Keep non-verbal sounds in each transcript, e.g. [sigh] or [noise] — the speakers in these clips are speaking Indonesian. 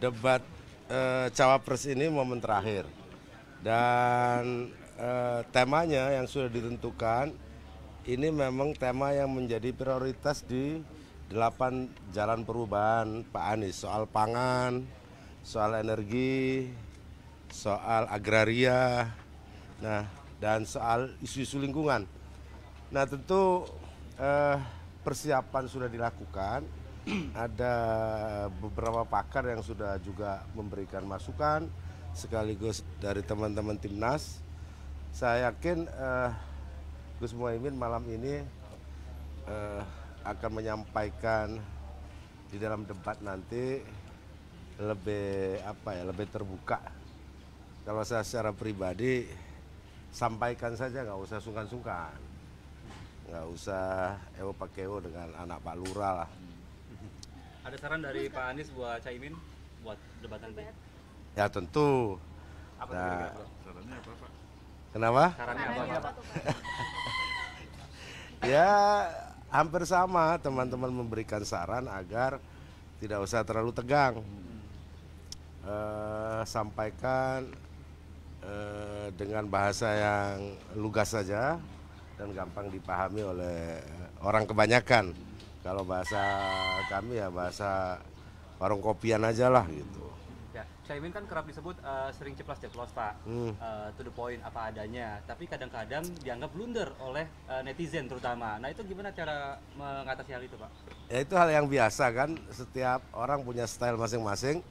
debat eh, cawapres ini momen terakhir dan eh, temanya yang sudah ditentukan ini memang tema yang menjadi prioritas di delapan jalan perubahan Pak Anies soal pangan, soal energi, soal agraria, nah dan soal isu-isu lingkungan. Nah tentu eh, persiapan sudah dilakukan, ada beberapa pakar yang sudah juga memberikan masukan sekaligus dari teman-teman timnas. Saya yakin uh, Gus Muhaimin malam ini uh, akan menyampaikan di dalam debat nanti lebih apa ya lebih terbuka. Kalau saya secara pribadi sampaikan saja nggak usah sungkan-sungkan, nggak usah ewo Ewo dengan anak Pak Lura lah. Ada saran dari Pak Anies buat Caimin buat debat nanti? Ya tentu. Apa nah, sarannya apa Pak? Kenapa? Sarannya apa, Pak? [laughs] ya hampir sama teman-teman memberikan saran agar tidak usah terlalu tegang. Uh, sampaikan uh, dengan bahasa yang lugas saja dan gampang dipahami oleh orang kebanyakan kalau bahasa kami ya bahasa warung kopian aja lah gitu. Ya, Caimin kan kerap disebut uh, sering ceplos ceplos Pak, hmm. uh, to the point apa adanya. Tapi kadang-kadang dianggap blunder oleh uh, netizen terutama. Nah itu gimana cara mengatasi hal itu Pak? Ya itu hal yang biasa kan, setiap orang punya style masing-masing.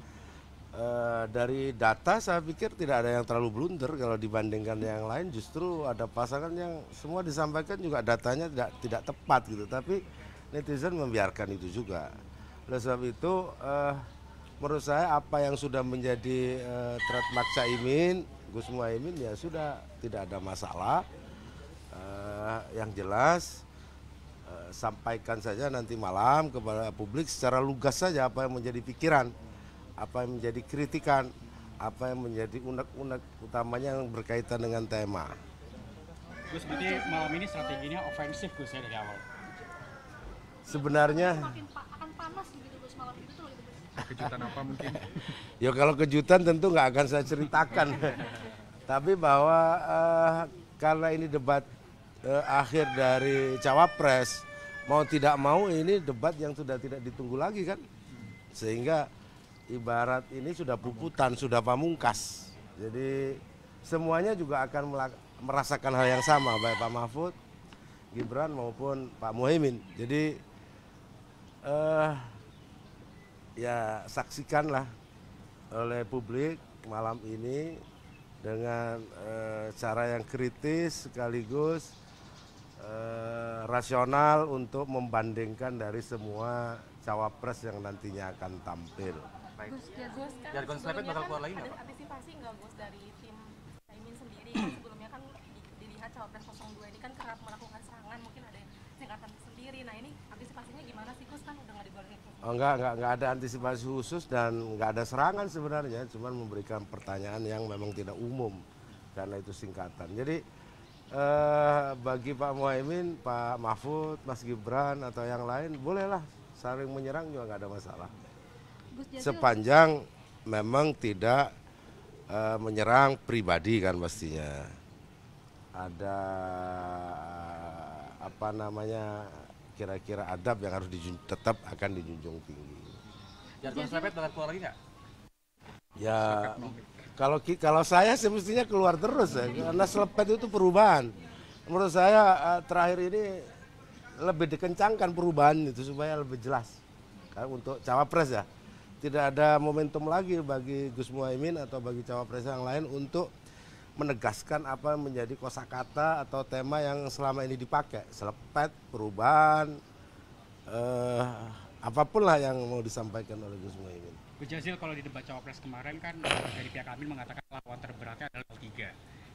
Uh, dari data saya pikir tidak ada yang terlalu blunder kalau dibandingkan yang lain justru ada pasangan yang semua disampaikan juga datanya tidak tidak tepat gitu tapi netizen membiarkan itu juga. Oleh sebab itu, uh, menurut saya apa yang sudah menjadi uh, eh, trademark Caimin, Gus Muhaimin ya sudah tidak ada masalah. Uh, yang jelas uh, sampaikan saja nanti malam kepada publik secara lugas saja apa yang menjadi pikiran, apa yang menjadi kritikan, apa yang menjadi unek-unek utamanya yang berkaitan dengan tema. Gus, jadi malam ini strateginya ofensif Gus ya dari awal? sebenarnya gitu gitu. kejutan apa mungkin [laughs] ya kalau kejutan tentu nggak akan saya ceritakan tapi bahwa uh, karena ini debat uh, akhir dari cawapres mau tidak mau ini debat yang sudah tidak ditunggu lagi kan sehingga ibarat ini sudah puputan sudah pamungkas jadi semuanya juga akan merasakan hal yang sama baik Pak Mahfud Gibran maupun Pak Muhaimin jadi uh, ya saksikanlah oleh publik malam ini dengan uh, cara yang kritis sekaligus uh, rasional untuk membandingkan dari semua cawapres yang nantinya akan tampil. Baik. Gus, ya, Gus, kan bakal keluar lagi nggak Pak? Antisipasi nggak Gus dari tim Caimin sendiri? [clears throat] sebelumnya kan dilihat cawapres 02 ini kan kerap melakukan serangan, mungkin ada yang Jakarta sendiri. Nah ini antisipasinya gimana sih Gus kan udah nggak dibolehin? Oh, enggak, enggak, enggak ada antisipasi khusus dan enggak ada serangan sebenarnya, cuman memberikan pertanyaan yang memang tidak umum karena itu singkatan. Jadi eh, bagi Pak Muhaimin, Pak Mahfud, Mas Gibran atau yang lain bolehlah saling menyerang juga nggak ada masalah. Sepanjang memang tidak uh, menyerang pribadi kan pastinya. Ada apa namanya kira-kira adab yang harus dijun, tetap akan dijunjung tinggi. Jadwal selepet bakal keluar lagi nggak? Ya kalau kalau saya semestinya keluar terus ya karena selepet itu perubahan. Menurut saya eh, terakhir ini lebih dikencangkan perubahan itu supaya lebih jelas. Karena untuk cawapres ya tidak ada momentum lagi bagi Gus Muhaimin atau bagi cawapres yang lain untuk menegaskan apa yang menjadi kosakata atau tema yang selama ini dipakai selepet perubahan eh, apapun lah yang mau disampaikan oleh Gus Muhaimin. Gus Jazil kalau di debat cawapres kemarin kan dari pihak kami mengatakan lawan terberatnya adalah tiga.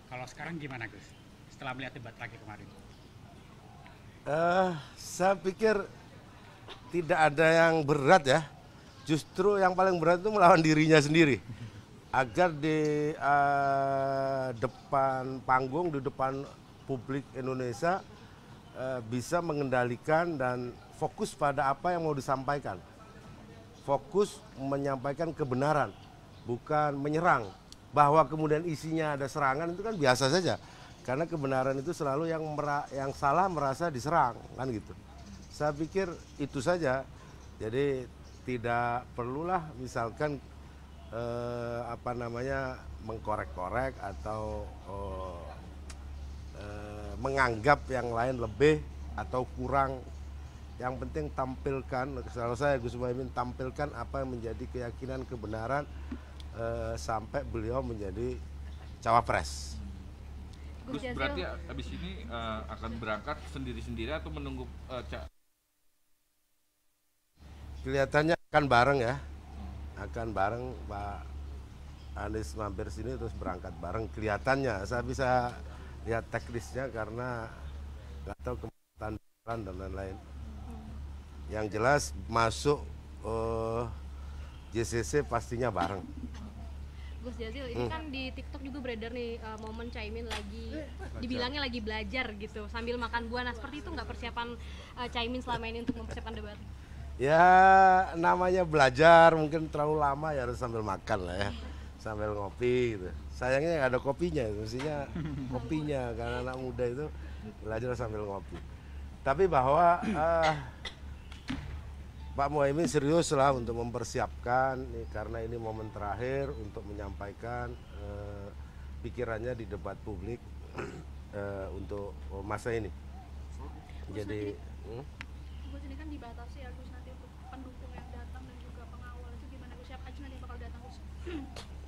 Kalau sekarang gimana Gus? Setelah melihat debat terakhir kemarin? Eh, saya pikir tidak ada yang berat ya. Justru yang paling berat itu melawan dirinya sendiri agar di uh, depan panggung, di depan publik Indonesia uh, bisa mengendalikan dan fokus pada apa yang mau disampaikan. Fokus menyampaikan kebenaran, bukan menyerang. Bahwa kemudian isinya ada serangan itu kan biasa saja. Karena kebenaran itu selalu yang yang salah merasa diserang, kan gitu. Saya pikir itu saja. Jadi tidak perlulah misalkan eh, apa namanya mengkorek-korek atau eh, eh, menganggap yang lain lebih atau kurang. Yang penting tampilkan, kalau saya Gus Muhaimin tampilkan apa yang menjadi keyakinan kebenaran eh, sampai beliau menjadi cawapres. Gus berarti habis ini uh, akan berangkat sendiri-sendiri atau menunggu uh, Kelihatannya akan bareng ya akan bareng Pak Anies mampir sini terus berangkat bareng kelihatannya saya bisa lihat teknisnya karena nggak tahu kemampuan dan lain-lain yang jelas masuk uh, eh, JCC pastinya bareng Gus Jazil, ini hmm. kan di TikTok juga beredar nih uh, momen Caimin lagi dibilangnya lagi belajar gitu sambil makan buah. Nah seperti itu nggak persiapan uh, Caimin selama ini untuk mempersiapkan debat? Ya namanya belajar mungkin terlalu lama ya harus sambil makan lah ya. Sambil ngopi gitu. Sayangnya nggak ada kopinya, mestinya [laughs] kopinya karena anak muda itu belajar sambil ngopi. Tapi bahwa uh, Pak Muhaimin serius lah untuk mempersiapkan karena ini momen terakhir untuk menyampaikan uh, pikirannya di debat publik uh, [clears throat] untuk masa ini. Jadi, hmm? Kan dibatasi ya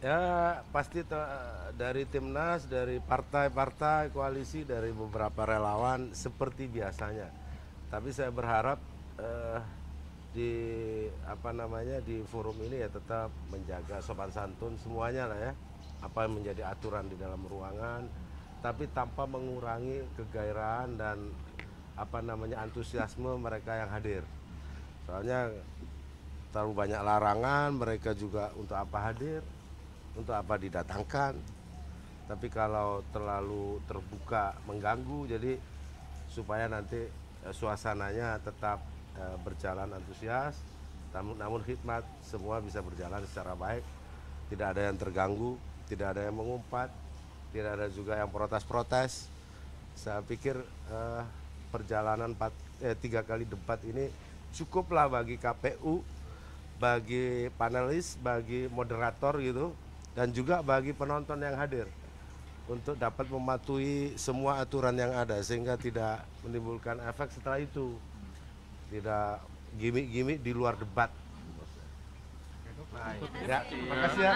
ya pasti dari timnas, dari partai-partai koalisi, dari beberapa relawan seperti biasanya. Tapi saya berharap eh, di apa namanya di forum ini ya tetap menjaga sopan santun semuanya lah ya. Apa yang menjadi aturan di dalam ruangan, tapi tanpa mengurangi kegairahan dan apa namanya antusiasme mereka yang hadir. Soalnya terlalu banyak larangan mereka juga untuk apa hadir untuk apa didatangkan tapi kalau terlalu terbuka mengganggu jadi supaya nanti eh, suasananya tetap eh, berjalan antusias namun namun khidmat semua bisa berjalan secara baik tidak ada yang terganggu tidak ada yang mengumpat tidak ada juga yang protes-protes saya pikir eh, perjalanan 4, eh, tiga kali debat ini cukuplah bagi KPU bagi panelis, bagi moderator gitu, dan juga bagi penonton yang hadir untuk dapat mematuhi semua aturan yang ada sehingga tidak menimbulkan efek setelah itu tidak gimmick-gimmick di luar debat. Nah, ya, kasih ya. ya.